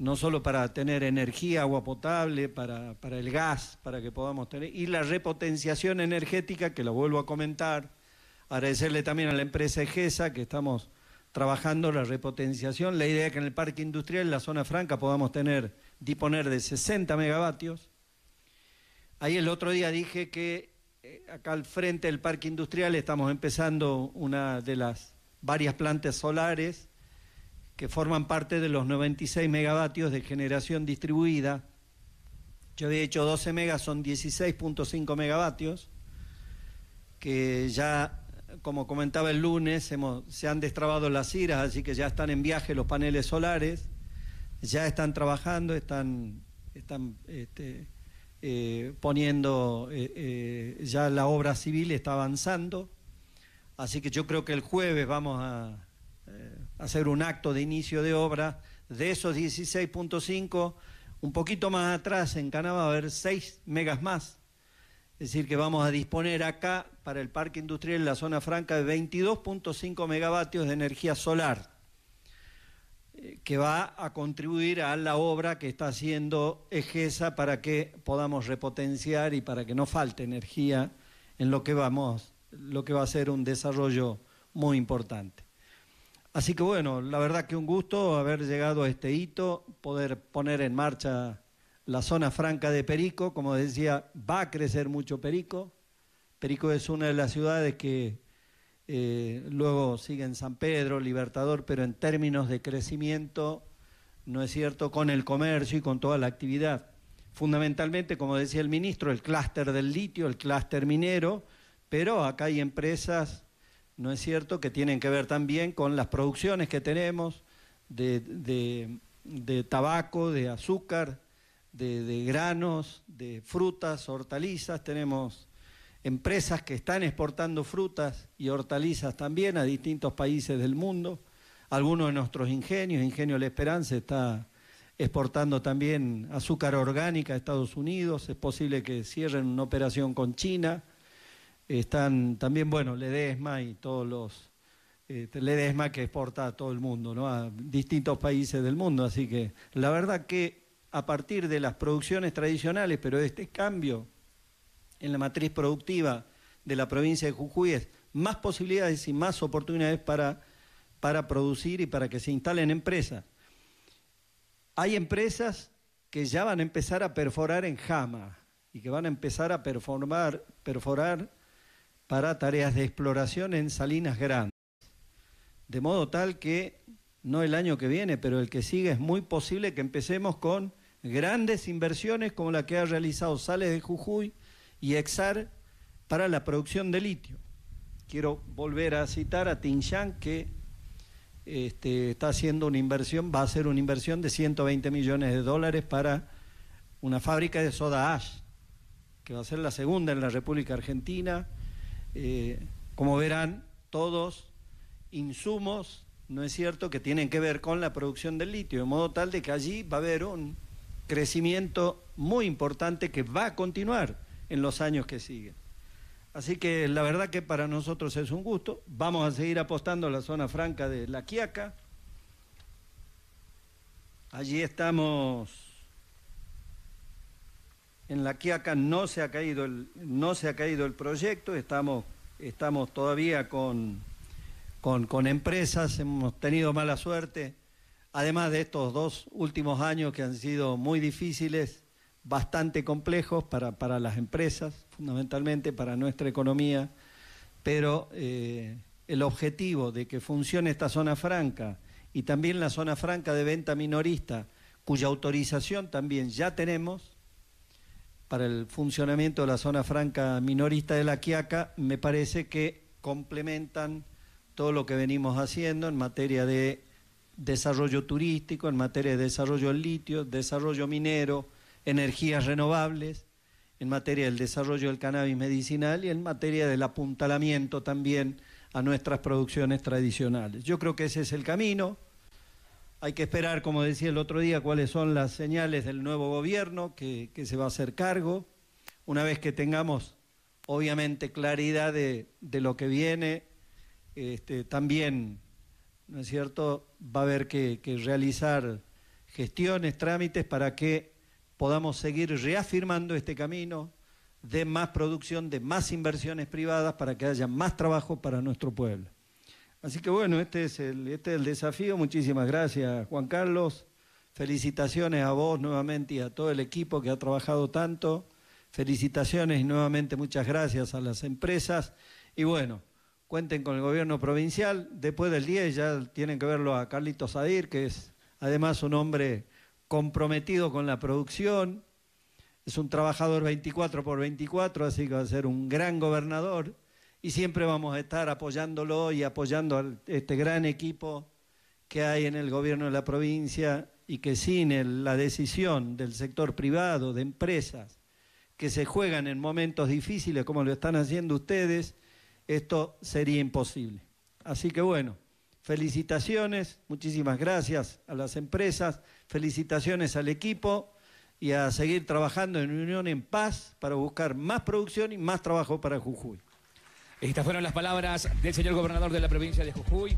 no solo para tener energía, agua potable, para, el gas, para que podamos tener, y la repotenciación energética, que lo vuelvo a comentar, agradecerle también a la empresa EGESA, que estamos trabajando la repotenciación, la idea es que en el parque industrial, en la zona franca, podamos tener, disponer de 60 megavatios. Ahí el otro día dije que eh, acá al frente del parque industrial estamos empezando una de las varias plantas solares, que forman parte de los 96 megavatios de generación distribuida. Yo había hecho 12 megas, son 16.5 megavatios, que ya, como comentaba el lunes, se han destrabado las iras, así que ya están en viaje los paneles solares, ya están trabajando, están, están este, eh, poniendo, eh, eh, ya la obra civil está avanzando, así que yo creo que el jueves vamos a hacer un acto de inicio de obra. De esos 16.5, un poquito más atrás en Canadá va a haber 6 megas más. Es decir, que vamos a disponer acá para el parque industrial en la zona franca de 22.5 megavatios de energía solar, eh, que va a contribuir a la obra que está haciendo EGESA para que podamos repotenciar y para que no falte energía en lo que vamos, lo que va a ser un desarrollo muy importante. Así que bueno, la verdad que un gusto haber llegado a este hito, poder poner en marcha la zona franca de Perico, como decía, va a crecer mucho Perico. Perico es una de las ciudades que eh, luego siguen San Pedro, Libertador, pero en términos de crecimiento, no es cierto, con el comercio y con toda la actividad. Fundamentalmente, como decía el ministro, el clúster del litio, el clúster minero, pero acá hay empresas ¿no es cierto?, que tienen que ver también con las producciones que tenemos de, tabaco, de azúcar, de, de, granos, de frutas, hortalizas. Tenemos empresas que están exportando frutas y hortalizas también a distintos países del mundo. Algunos de nuestros ingenios, Ingenio La Esperanza está exportando también azúcar orgánica a Estados Unidos, es posible que cierren una operación con China están también, bueno, Ledesma y todos los... Eh, que exporta a todo el mundo, ¿no? a distintos países del mundo. Así que la verdad que a partir de las producciones tradicionales, pero de este cambio en la matriz productiva de la provincia de Jujuy es más posibilidades y más oportunidades para, para producir y para que se instalen empresas. Hay empresas que ya van a empezar a perforar en jama y que van a empezar a perforar para tareas de exploración en Salinas Grandes. De modo tal que, no el año que viene, pero el que sigue, es muy posible que empecemos con grandes inversiones como la que ha realizado Sales de Jujuy y Exar para la producción de litio. Quiero volver a citar a Tinshan que este, está haciendo una inversión, va a hacer una inversión de 120 millones de dólares para una fábrica de soda ash, que va a ser la segunda en la República Argentina, eh, como verán, todos insumos, ¿no es cierto?, que tienen que ver con la producción del litio, de modo tal de que allí va a haber un crecimiento muy importante que va a continuar en los años que siguen. Así que la verdad que para nosotros es un gusto. Vamos a seguir apostando a la zona franca de La Quiaca. Allí estamos en la Quiaca no se ha caído el, no se ha caído el proyecto, estamos, estamos todavía con, con, empresas, hemos tenido mala suerte, además de estos dos últimos años que han sido muy difíciles, bastante complejos para, las empresas, fundamentalmente para nuestra economía, pero eh, el objetivo de que funcione esta zona franca y también la zona franca de venta minorista, cuya autorización también ya tenemos, para el funcionamiento de la zona franca minorista de la Quiaca, me parece que complementan todo lo que venimos haciendo en materia de desarrollo turístico, en materia de desarrollo del litio, desarrollo minero, energías renovables, en materia del desarrollo del cannabis medicinal y en materia del apuntalamiento también a nuestras producciones tradicionales. Yo creo que ese es el camino. Hay que esperar, como decía el otro día, cuáles son las señales del nuevo gobierno que, se va a hacer cargo. Una vez que tengamos, obviamente, claridad de, lo que viene, este, también, ¿no es cierto?, va a haber que realizar gestiones, trámites para que podamos seguir reafirmando este camino de más producción, de más inversiones privadas para que haya más trabajo para nuestro pueblo. Así que bueno, este es el, este el desafío. Muchísimas gracias, Juan Carlos. Felicitaciones a vos nuevamente y a todo el equipo que ha trabajado tanto. Felicitaciones y nuevamente muchas gracias a las empresas. Y bueno, cuenten con el gobierno provincial. Después del día ya tienen que verlo a Carlito Sadir, que es además un hombre comprometido con la producción. Es un trabajador 24 por 24, así que va a ser un gran gobernador y siempre vamos a estar apoyándolo y apoyando a este gran equipo que hay en el gobierno de la provincia y que sin la decisión del sector privado, de empresas, que se juegan en momentos difíciles como lo están haciendo ustedes, esto sería imposible. Así que bueno, felicitaciones, muchísimas gracias a las empresas, felicitaciones al equipo y a seguir trabajando en unión en paz para buscar más producción y más trabajo para Jujuy. Estas fueron las palabras del señor gobernador de la provincia de Jujuy.